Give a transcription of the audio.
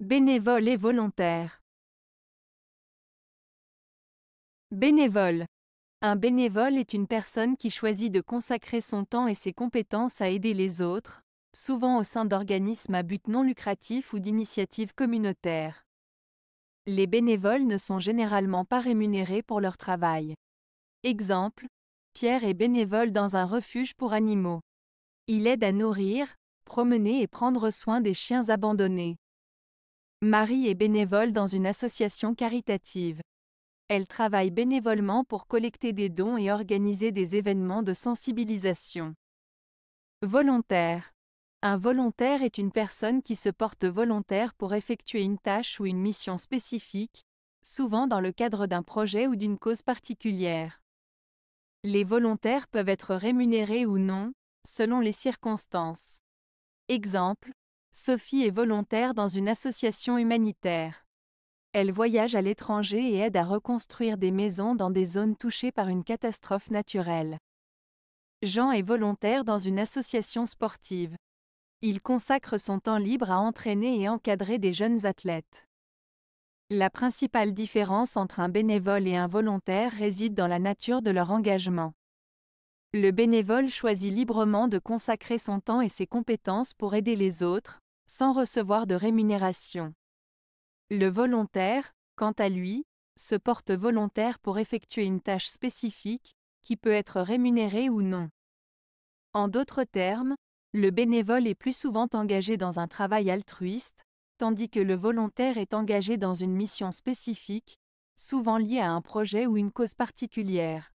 Bénévole et volontaire. Bénévole. Un bénévole est une personne qui choisit de consacrer son temps et ses compétences à aider les autres, souvent au sein d'organismes à but non lucratif ou d'initiatives communautaires. Les bénévoles ne sont généralement pas rémunérés pour leur travail. Exemple, Pierre est bénévole dans un refuge pour animaux. Il aide à nourrir, promener et prendre soin des chiens abandonnés. Marie est bénévole dans une association caritative. Elle travaille bénévolement pour collecter des dons et organiser des événements de sensibilisation. Volontaire. Un volontaire est une personne qui se porte volontaire pour effectuer une tâche ou une mission spécifique, souvent dans le cadre d'un projet ou d'une cause particulière. Les volontaires peuvent être rémunérés ou non, selon les circonstances. Exemple, Sophie est volontaire dans une association humanitaire. Elle voyage à l'étranger et aide à reconstruire des maisons dans des zones touchées par une catastrophe naturelle. Jean est volontaire dans une association sportive. Il consacre son temps libre à entraîner et encadrer des jeunes athlètes. La principale différence entre un bénévole et un volontaire réside dans la nature de leur engagement. Le bénévole choisit librement de consacrer son temps et ses compétences pour aider les autres, sans recevoir de rémunération. Le volontaire, quant à lui, se porte volontaire pour effectuer une tâche spécifique, qui peut être rémunérée ou non. En d'autres termes, le bénévole est plus souvent engagé dans un travail altruiste, tandis que le volontaire est engagé dans une mission spécifique, souvent liée à un projet ou une cause particulière.